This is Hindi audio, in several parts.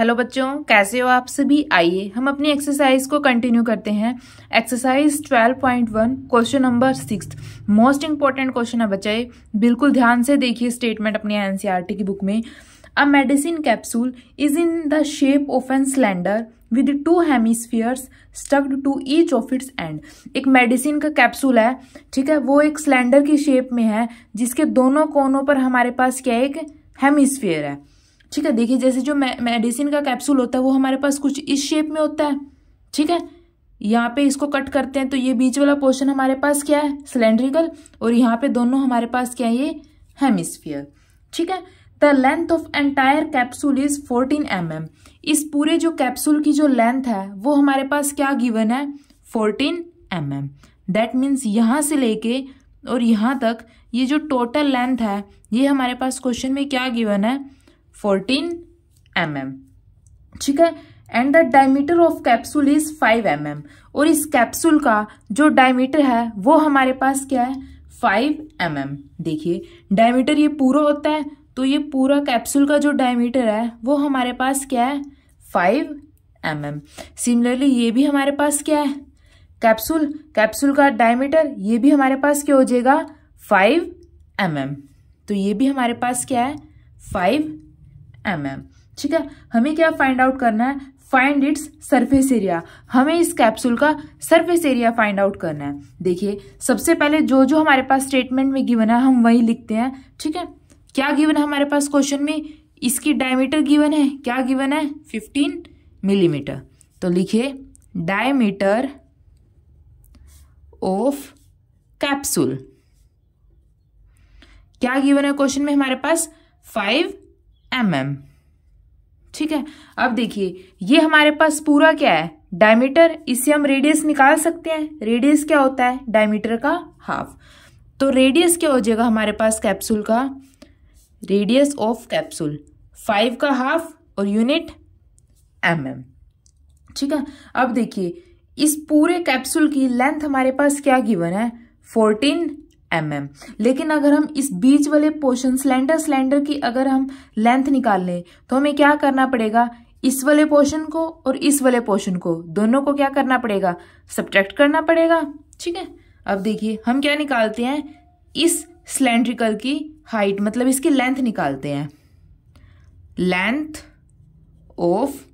हेलो बच्चों कैसे हो आप सभी आइए हम अपनी एक्सरसाइज को कंटिन्यू करते हैं exercise 12.1 question number six most important question है बच्चे बिल्कुल ध्यान से देखिए स्टेटमेंट अपने एनसीईआरटी की बुक में a medicine capsule is in the shape of an cylinder with two hemispheres stuffed to each of its end एक मेडिसिन का कैप्सूल है ठीक है वो एक सिलेंडर की शेप में है जिसके दोनों कोनों पर हमारे पास क्या एक हेमिस्फीयर है ठीक है देखिए जैसे जो मेडिसिन का कैप्सूल होता है वो हमारे पास कुछ इस शेप में होता है ठीक है यहाँ पे इसको कट करते हैं तो ये बीच वाला पोर्शन हमारे पास क्या है सिलेंड्रिकल और यहाँ पे दोनों हमारे पास क्या है ये हेमिस्फीयर ठीक है the length of entire capsule is fourteen M M इस पूरे जो कैप्सूल की जो लेंथ है वो हमारे पास क्या गिवन है fourteen M M that means यहाँ से लेके और यहाँ तक ये जो टोटल लेंथ है ये हमारे पास क्वेश्चन में क्या गिवन है फोर्टीन एम एम ठीक है and the diameter of capsule is five M M और इस कैप्सूल का जो डायमीटर है वो हमारे पास क्या है फाइव एम एम देखिए डायमीटर ये पूरा होता है तो ये पूरा कैप्सूल का जो डायमीटर है वो हमारे पास क्या है फाइव एम एम सिमिलरली ये भी हमारे पास क्या है कैप्सूल कैप्सूल का डायमीटर ये भी हमारे पास क्या हो जाएगा फाइव एम एम तो ये भी हमारे पास क्या है फाइव एम mm. ठीक है हमें क्या फाइंड आउट करना है फाइंड इट्स सरफेस एरिया हमें इस कैप्सूल का सरफेस एरिया फाइंड आउट करना है देखिए सबसे पहले जो जो हमारे पास स्टेटमेंट में गिवन है हम वही लिखते हैं ठीक है क्या गिवन है हमारे पास क्वेश्चन में इसकी डायमीटर गिवन है क्या गिवन है फिफ्टीन मिलीमीटर mm. तो लिखिए डायमीटर ऑफ कैप्सूल क्या गिवन है क्वेश्चन में हमारे पास फाइव एम एम ठीक है अब देखिए ये हमारे पास पूरा क्या है डायमीटर इससे हम रेडियस निकाल सकते हैं रेडियस क्या होता है डायमीटर का हाफ तो रेडियस क्या हो जाएगा हमारे पास कैप्सूल का रेडियस ऑफ कैप्सूल फाइव का हाफ और यूनिट एम एम ठीक है अब देखिए इस पूरे कैप्सूल की लेंथ हमारे पास क्या गिवन है फोर्टीन एम mm. लेकिन अगर हम इस बीच वाले पोर्शन सिलेंडर सिलेंडर की अगर हम लेंथ निकाल लें तो हमें क्या करना पड़ेगा इस वाले पोर्शन को और इस वाले पोर्शन को दोनों को क्या करना पड़ेगा सब्ट्रैक्ट करना पड़ेगा ठीक है अब देखिए हम क्या निकालते हैं इस सिलेंड्रिकल की हाइट मतलब इसकी लेंथ निकालते हैं लेंथ ऑफ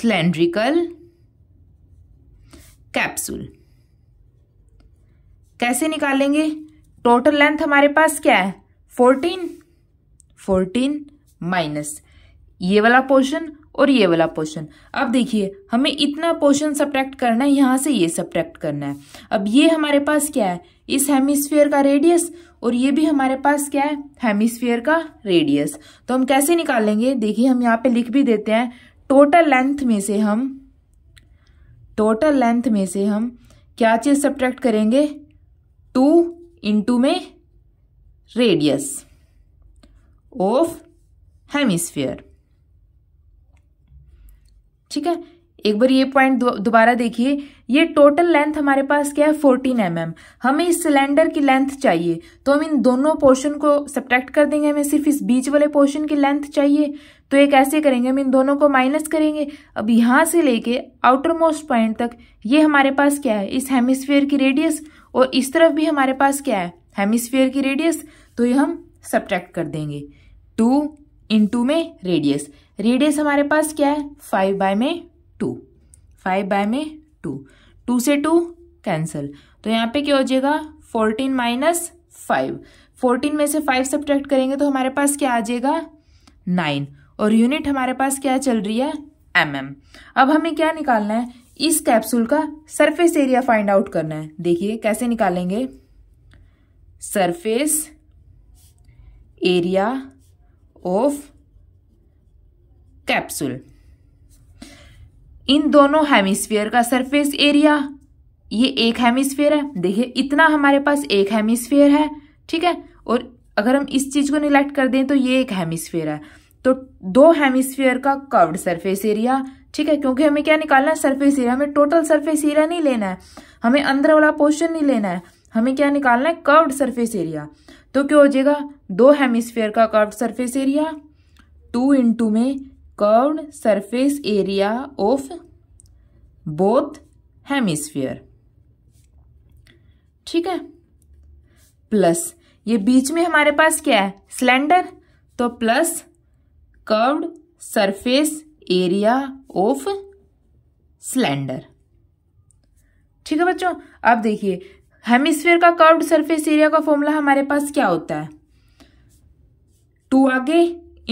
सिलेंड्रिकल कैप्सूल कैसे निकालेंगे टोटल लेंथ हमारे पास क्या है फोर्टीन फोर्टीन माइनस ये वाला पोर्शन और ये वाला पोर्शन अब देखिए हमें इतना पोर्शन सब्ट्रैक्ट करना है यहाँ से ये सब्ट्रैक्ट करना है अब ये हमारे पास क्या है इस हेमिस्फीयर का रेडियस और ये भी हमारे पास क्या है हेमिस्फीयर का रेडियस तो हम कैसे निकालेंगे देखिए हम यहाँ पे लिख भी देते हैं टोटल लेंथ में से हम टोटल लेंथ में से हम क्या चीज़ सब्ट्रैक्ट करेंगे टू इंटू में रेडियस ऑफ हेमिस्फीयर ठीक है एक बार ये पॉइंट दोबारा देखिए ये टोटल लेंथ हमारे पास क्या है फोर्टीन एम mm. हमें इस सिलेंडर की लेंथ चाहिए तो हम इन दोनों पोर्शन को सब्ट्रैक्ट कर देंगे हमें सिर्फ इस बीच वाले पोर्शन की लेंथ चाहिए तो एक ऐसे करेंगे हम इन दोनों को माइनस करेंगे अब यहां से लेके आउटर मोस्ट पॉइंट तक ये हमारे पास क्या है इस हेमिस्फेयर की रेडियस और इस तरफ भी हमारे पास क्या है हेमिस्फीयर की रेडियस तो ये हम सब्ट्रैक्ट कर देंगे टू इन टू में रेडियस रेडियस हमारे पास क्या है फाइव बाय में टू फाइव बाय में टू टू से टू कैंसल तो यहाँ पे क्या हो जाएगा फोर्टीन माइनस फाइव फोर्टीन में से फाइव सब्ट्रैक्ट करेंगे तो हमारे पास क्या आ जाएगा नाइन और यूनिट हमारे पास क्या चल रही है एम mm. अब हमें क्या निकालना है इस कैप्सूल का सरफेस एरिया फाइंड आउट करना है देखिए कैसे निकालेंगे सरफेस एरिया ऑफ कैप्सूल इन दोनों हेमिस्फीयर का सरफेस एरिया ये एक हेमिस्फीयर है देखिए इतना हमारे पास एक हेमिस्फीयर है ठीक है और अगर हम इस चीज को निलेक्ट कर दें तो ये एक हेमिस्फीयर है तो दो हेमिस्फीयर का कर्व्ड सरफेस एरिया ठीक है क्योंकि हमें क्या निकालना है सरफेस एरिया हमें टोटल सरफेस एरिया नहीं लेना है हमें अंदर वाला पोर्शन नहीं लेना है हमें क्या निकालना है कर्व्ड सरफेस एरिया तो क्या हो जाएगा दो हेमिस्फीयर का curved surface area two into में curved surface area of both hemisphere ठीक है प्लस ये बीच में हमारे पास क्या है सिलेंडर तो plus curved surface area of cylinder ठीक है बच्चों अब देखिए हेमिस्फेयर का कर्व्ड सरफेस एरिया का फॉर्मूला हमारे पास क्या होता है टू आगे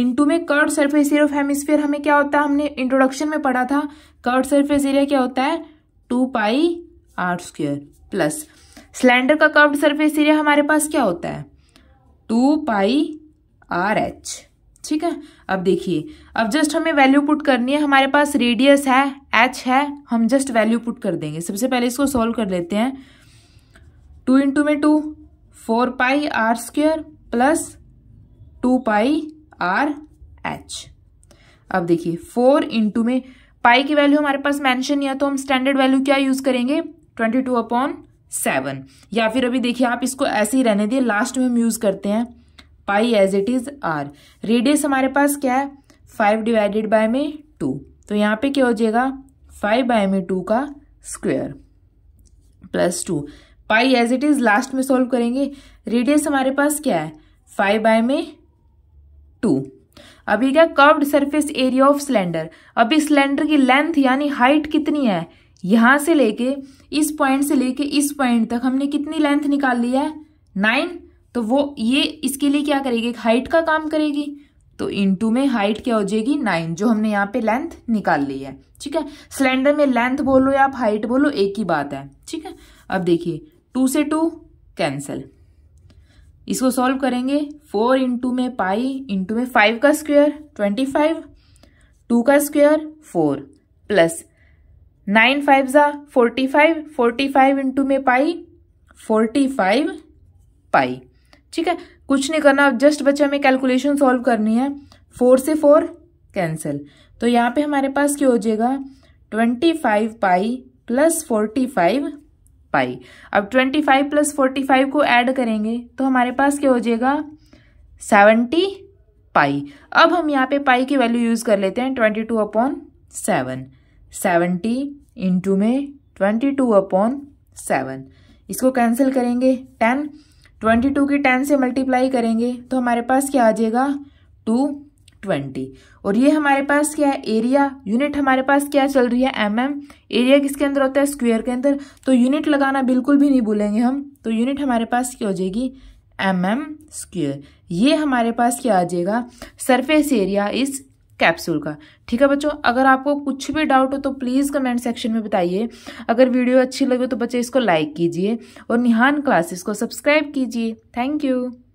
इनटू में curved surface area of hemisphere हमें क्या होता है हमने इंट्रोडक्शन में पढ़ा था कर्ड सरफेस एरिया क्या होता है two pi r square plus cylinder का कर्व्ड सरफेस एरिया हमारे पास क्या होता है टू पाई आर एच ठीक है अब देखिए अब जस्ट हमें वैल्यू पुट करनी है हमारे पास रेडियस है एच है हम जस्ट वैल्यू पुट कर देंगे सबसे पहले इसको सॉल्व कर लेते हैं टू इंटू में two four pi r square plus two pi r h अब देखिए फोर इंटू में पाई की वैल्यू हमारे पास नहीं या तो हम स्टैंडर्ड वैल्यू क्या यूज करेंगे ट्वेंटी टू अपॉन सेवन या फिर अभी देखिए आप इसको ऐसे ही रहने दिए लास्ट में हम यूज करते हैं pi as it is r radius हमारे पास क्या है फाइव डिवाइडेड बाय में टू तो यहाँ पे क्या हो जाएगा फाइव बाय में टू का square plus two pi as it is last में सॉल्व करेंगे रेडियस हमारे पास क्या है फाइव बाय में टू अभी क्या curved surface area of cylinder अभी सिलेंडर की लेंथ यानी हाइट कितनी है यहां से लेके इस पॉइंट से लेके इस पॉइंट तक हमने कितनी लेंथ निकाल ली है नाइन तो वो ये इसके लिए क्या करेगी हाइट का काम करेगी तो इनटू में हाइट क्या हो जाएगी नाइन जो हमने यहाँ पे लेंथ निकाल ली है ठीक है सिलेंडर में लेंथ बोलो या आप हाइट बोलो एक ही बात है ठीक है अब देखिए टू से टू कैंसिल इसको सॉल्व करेंगे फोर इंटू में पाई इंटू में फाइव का स्क्वेयर ट्वेंटी फाइव टू का square four plus nine five ज़ा forty five forty five into में पाई फोर्टी फाइव पाई ठीक है कुछ नहीं करना जस्ट बच्चे हमें कैलकुलेशन सॉल्व करनी है फोर से फोर कैंसिल तो यहाँ पे हमारे पास क्या हो जाएगा twenty five pi plus forty five pi अब twenty five plus forty five को ऐड करेंगे तो हमारे पास क्या हो जाएगा सेवेंटी पाई अब हम यहाँ पे पाई की वैल्यू यूज़ कर लेते हैं twenty two upon seven seventy into में ट्वेंटी टू अपॉन सेवन इसको कैंसिल करेंगे टेन ट्वेंटी टू की टेन से मल्टीप्लाई करेंगे तो हमारे पास क्या आ जाएगा टू ट्वेंटी और ये हमारे पास क्या है एरिया यूनिट हमारे पास क्या चल रही है एम एम एरिया किसके अंदर होता है स्क्वेयर के अंदर तो यूनिट लगाना बिल्कुल भी नहीं भूलेंगे हम तो यूनिट हमारे पास क्या हो जाएगी एम एम स्क्वेयर ये हमारे पास क्या आ जाएगा सरफेस एरिया इस कैप्सूल का ठीक है बच्चों अगर आपको कुछ भी डाउट हो तो प्लीज़ कमेंट सेक्शन में बताइए अगर वीडियो अच्छी लगे तो बच्चे इसको लाइक कीजिए और निहान क्लासेस को सब्सक्राइब कीजिए थैंक यू